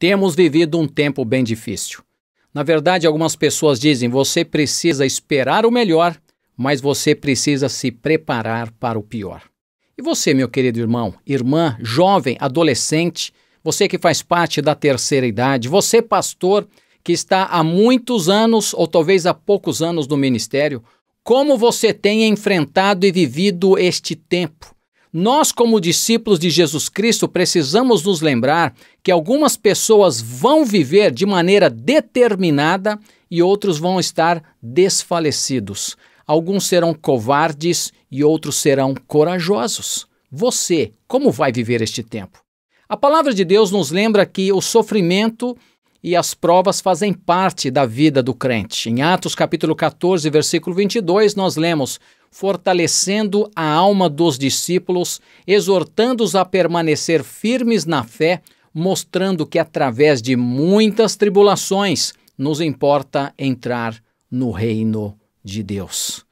Temos vivido um tempo bem difícil. Na verdade, algumas pessoas dizem: você precisa esperar o melhor, mas você precisa se preparar para o pior. E você, meu querido irmão, irmã, jovem, adolescente, você que faz parte da terceira idade, você, pastor, que está há muitos anos ou talvez há poucos anos no ministério, como você tem enfrentado e vivido este tempo? Nós, como discípulos de Jesus Cristo, precisamos nos lembrar que algumas pessoas vão viver de maneira determinada e outros vão estar desfalecidos. Alguns serão covardes e outros serão corajosos. Você, como vai viver este tempo? A palavra de Deus nos lembra que o sofrimento e as provas fazem parte da vida do crente. Em Atos capítulo 14, versículo 22, nós lemos: "Fortalecendo a alma dos discípulos, exortando-os a permanecer firmes na fé, mostrando que através de muitas tribulações nos importa entrar no reino de Deus."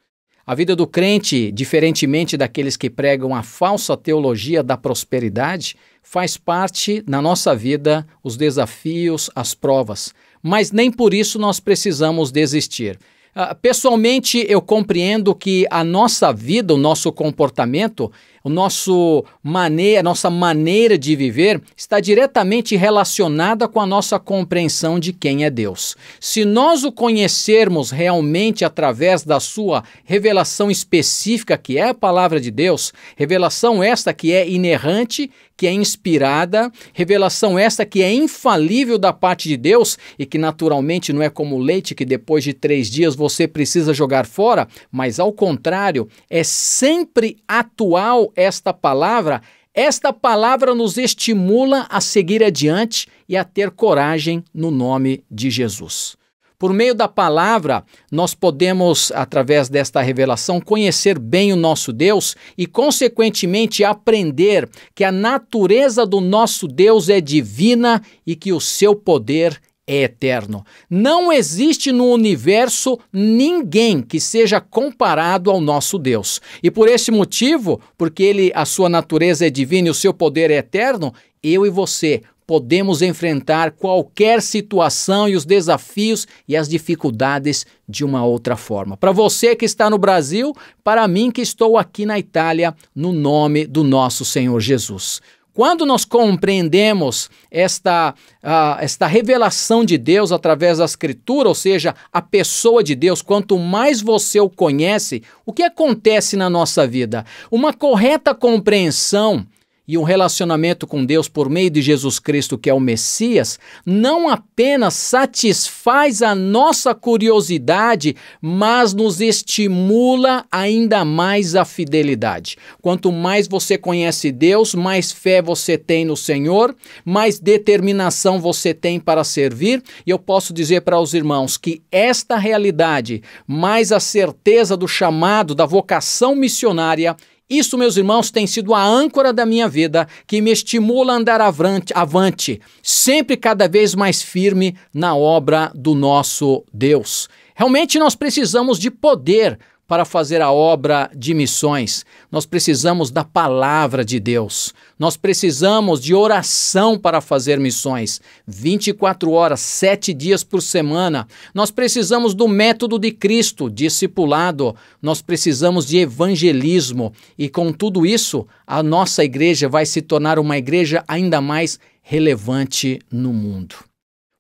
A vida do crente, diferentemente daqueles que pregam a falsa teologia da prosperidade, faz parte na nossa vida os desafios, as provas. Mas nem por isso nós precisamos desistir. Ah, pessoalmente, eu compreendo que a nossa vida, o nosso comportamento, o nosso maneira, a nossa maneira de viver está diretamente relacionada com a nossa compreensão de quem é Deus. Se nós o conhecermos realmente através da sua revelação específica, que é a palavra de Deus, revelação esta que é inerrante, que é inspirada, revelação esta que é infalível da parte de Deus e que naturalmente não é como leite que depois de três dias você precisa jogar fora, mas ao contrário, é sempre atual esta palavra, esta palavra nos estimula a seguir adiante e a ter coragem no nome de Jesus. Por meio da palavra, nós podemos, através desta revelação, conhecer bem o nosso Deus e, consequentemente, aprender que a natureza do nosso Deus é divina e que o seu poder é eterno. Não existe no universo ninguém que seja comparado ao nosso Deus. E por esse motivo, porque ele, a sua natureza é divina e o seu poder é eterno, eu e você podemos enfrentar qualquer situação e os desafios e as dificuldades de uma outra forma. Para você que está no Brasil, para mim que estou aqui na Itália, no nome do nosso Senhor Jesus. Quando nós compreendemos esta, uh, esta revelação de Deus através da Escritura, ou seja, a pessoa de Deus, quanto mais você o conhece, o que acontece na nossa vida? Uma correta compreensão e um relacionamento com Deus por meio de Jesus Cristo, que é o Messias, não apenas satisfaz a nossa curiosidade, mas nos estimula ainda mais a fidelidade. Quanto mais você conhece Deus, mais fé você tem no Senhor, mais determinação você tem para servir, e eu posso dizer para os irmãos que esta realidade, mais a certeza do chamado, da vocação missionária, isso, meus irmãos, tem sido a âncora da minha vida que me estimula a andar avante, avante, sempre cada vez mais firme na obra do nosso Deus. Realmente nós precisamos de poder para fazer a obra de missões. Nós precisamos da palavra de Deus. Nós precisamos de oração para fazer missões. 24 horas, 7 dias por semana. Nós precisamos do método de Cristo, discipulado. Nós precisamos de evangelismo. E com tudo isso, a nossa igreja vai se tornar uma igreja ainda mais relevante no mundo.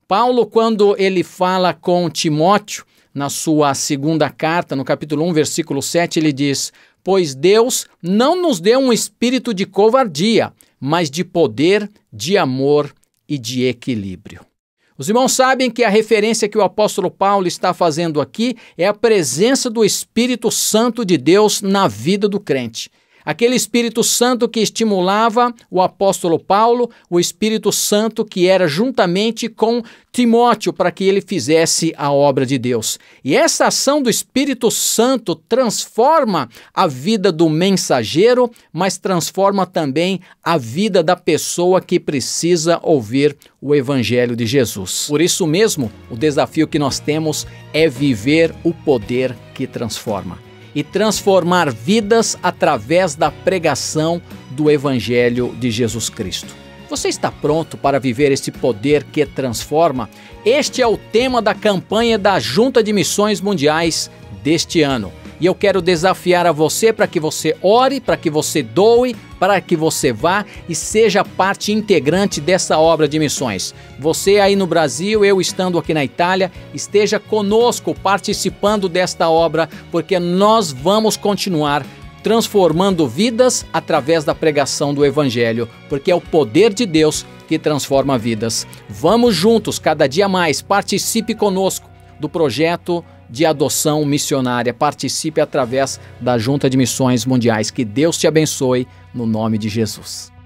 Paulo, quando ele fala com Timóteo, na sua segunda carta, no capítulo 1, versículo 7, ele diz: Pois Deus não nos deu um espírito de covardia, mas de poder, de amor e de equilíbrio. Os irmãos sabem que a referência que o apóstolo Paulo está fazendo aqui é a presença do Espírito Santo de Deus na vida do crente. Aquele Espírito Santo que estimulava o apóstolo Paulo, o Espírito Santo que era juntamente com Timóteo para que ele fizesse a obra de Deus. E essa ação do Espírito Santo transforma a vida do mensageiro, mas transforma também a vida da pessoa que precisa ouvir o Evangelho de Jesus. Por isso mesmo, o desafio que nós temos é viver o poder que transforma e transformar vidas através da pregação do Evangelho de Jesus Cristo. Você está pronto para viver esse poder que transforma? Este é o tema da campanha da Junta de Missões Mundiais deste ano. E eu quero desafiar a você para que você ore, para que você doe, para que você vá e seja parte integrante dessa obra de missões. Você aí no Brasil, eu estando aqui na Itália, esteja conosco participando desta obra, porque nós vamos continuar transformando vidas através da pregação do Evangelho, porque é o poder de Deus que transforma vidas. Vamos juntos, cada dia mais, participe conosco do projeto de adoção missionária. Participe através da Junta de Missões Mundiais. Que Deus te abençoe no nome de Jesus.